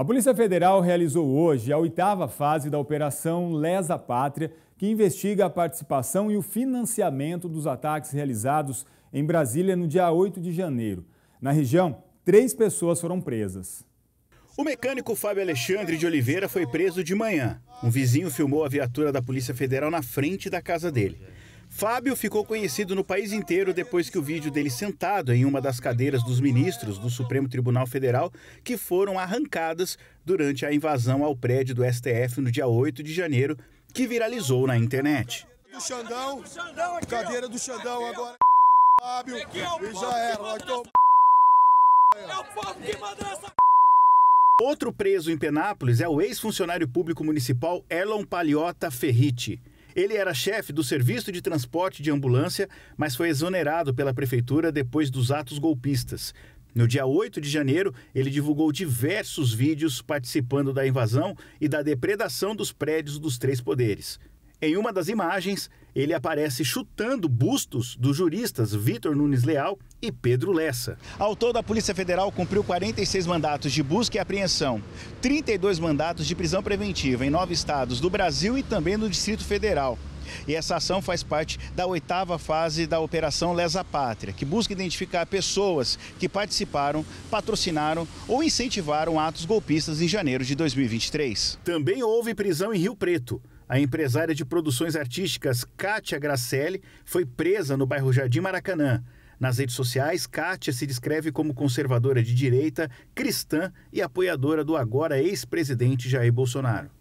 A Polícia Federal realizou hoje a oitava fase da Operação Lesa Pátria, que investiga a participação e o financiamento dos ataques realizados em Brasília no dia 8 de janeiro. Na região, três pessoas foram presas. O mecânico Fábio Alexandre de Oliveira foi preso de manhã. Um vizinho filmou a viatura da Polícia Federal na frente da casa dele. Fábio ficou conhecido no país inteiro depois que o vídeo dele sentado em uma das cadeiras dos ministros do Supremo Tribunal Federal que foram arrancadas durante a invasão ao prédio do STF no dia 8 de janeiro, que viralizou na internet. Do Xandão, cadeira do Xandão agora. Fábio, é já É o povo que manda nessa Outro preso em Penápolis é o ex-funcionário público municipal Elon Paliota Ferriti. Ele era chefe do Serviço de Transporte de Ambulância, mas foi exonerado pela prefeitura depois dos atos golpistas. No dia 8 de janeiro, ele divulgou diversos vídeos participando da invasão e da depredação dos prédios dos três poderes. Em uma das imagens, ele aparece chutando bustos dos juristas Vitor Nunes Leal e Pedro Lessa. Ao todo, a Polícia Federal cumpriu 46 mandatos de busca e apreensão, 32 mandatos de prisão preventiva em nove estados do Brasil e também no Distrito Federal. E essa ação faz parte da oitava fase da Operação Lesa Pátria, que busca identificar pessoas que participaram, patrocinaram ou incentivaram atos golpistas em janeiro de 2023. Também houve prisão em Rio Preto. A empresária de produções artísticas Kátia Gracelli foi presa no bairro Jardim Maracanã. Nas redes sociais, Kátia se descreve como conservadora de direita, cristã e apoiadora do agora ex-presidente Jair Bolsonaro.